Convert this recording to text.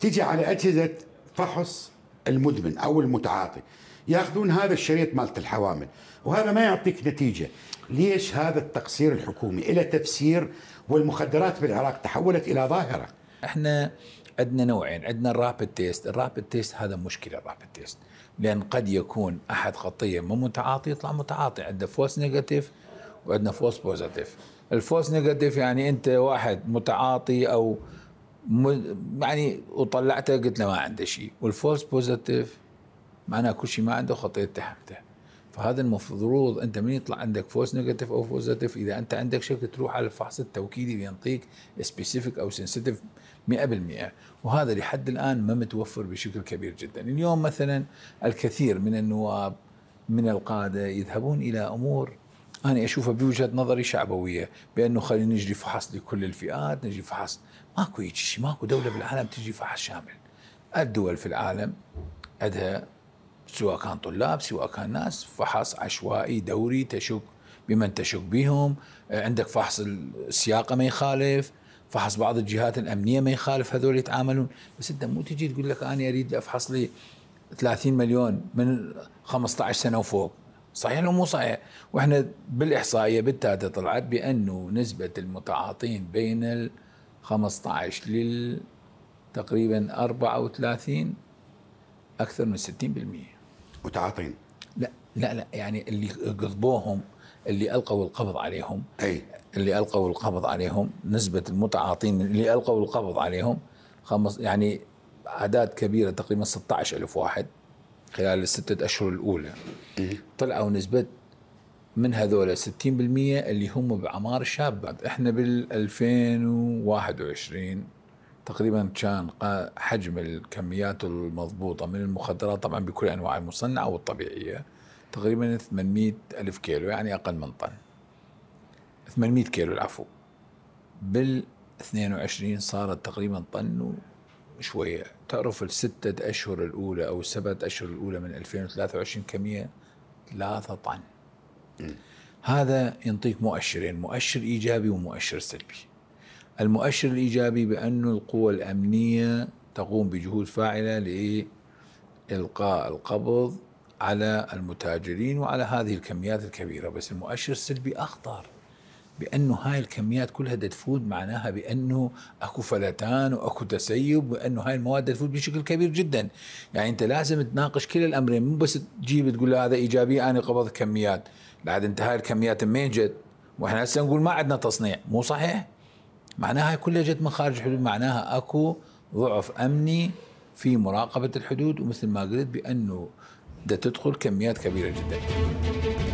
تيجي على أجهزة فحص المدمن أو المتعاطي ياخذون هذا الشريط مالت الحوامل وهذا ما يعطيك نتيجه ليش هذا التقصير الحكومي الى تفسير والمخدرات بالعراق تحولت الى ظاهره احنا عندنا نوعين عندنا الرابد تيست الرابد تيست هذا مشكله الرابد تيست لان قد يكون احد خطيه مو متعاطي يطلع متعاطي عنده فوس نيجاتيف وعندنا فوس بوزيتيف الفوس نيجاتيف يعني انت واحد متعاطي او يعني وطلعته قلت له ما عنده شيء والفولس بوزيتيف معناه كل شيء ما عنده خطيه تحمته فهذا المفروض انت من يطلع عندك فولس نيجاتيف او بوزيتيف اذا انت عندك شك تروح على الفحص التوكيدي اللي ينطيك سبيسيفيك او سنسيتيف 100% وهذا لحد الان ما متوفر بشكل كبير جدا اليوم مثلا الكثير من النواب من القاده يذهبون الى امور أنا أشوفها بوجهة نظري شعبوية بأنه خلينا نجري فحص لكل الفئات نجري فحص ماكو هيك شيء ماكو دولة بالعالم تجري فحص شامل الدول في العالم عندها سواء كان طلاب سواء كان ناس فحص عشوائي دوري تشك بمن تشك بهم عندك فحص السياقه ما يخالف فحص بعض الجهات الامنيه ما يخالف هذول يتعاملون بس انت مو تجي تقول لك انا اريد افحص لي 30 مليون من 15 سنه وفوق صحيح ولا مو صحيح واحنا بالاحصائيه بالتاتا طلعت بانه نسبه المتعاطين بين ال 15 لل تقريبا 34 اكثر من 60% متعاطين لا لا لا يعني اللي قضبوهم اللي القوا القبض عليهم اي اللي القوا القبض عليهم نسبه المتعاطين اللي القوا القبض عليهم خمس يعني اعداد كبيره تقريبا 16000 واحد خلال الستة أشهر الأولى طلعوا نسبة من هذول 60% اللي هم بأعمار شابة احنا بال 2021 تقريبا كان حجم الكميات المضبوطة من المخدرات طبعا بكل أنواع المصنعة والطبيعية تقريبا 800 ألف كيلو يعني أقل من طن 800 كيلو العفو بال 22 صارت تقريبا طن و شوية تعرف الستة أشهر الأولى أو السبعة أشهر الأولى من 2023 كمية لا تطعن هذا ينطيك مؤشرين مؤشر إيجابي ومؤشر سلبي المؤشر الإيجابي بأن القوى الأمنية تقوم بجهود فاعلة لإلقاء القبض على المتاجرين وعلى هذه الكميات الكبيرة بس المؤشر السلبي أخطر بانه هاي الكميات كلها بدها تفوت معناها بانه اكو فلتان واكو تسيب وانه هاي المواد تفوت بشكل كبير جدا يعني انت لازم تناقش كلا الامرين مو بس تجيب تقول هذا ايجابي انا قبضت كميات بعد انت هاي الكميات منين جت؟ واحنا هسه نقول ما عندنا تصنيع مو صحيح؟ معناها هاي كلها جت من خارج الحدود معناها اكو ضعف امني في مراقبه الحدود ومثل ما قلت بانه بدها تدخل كميات كبيره جدا.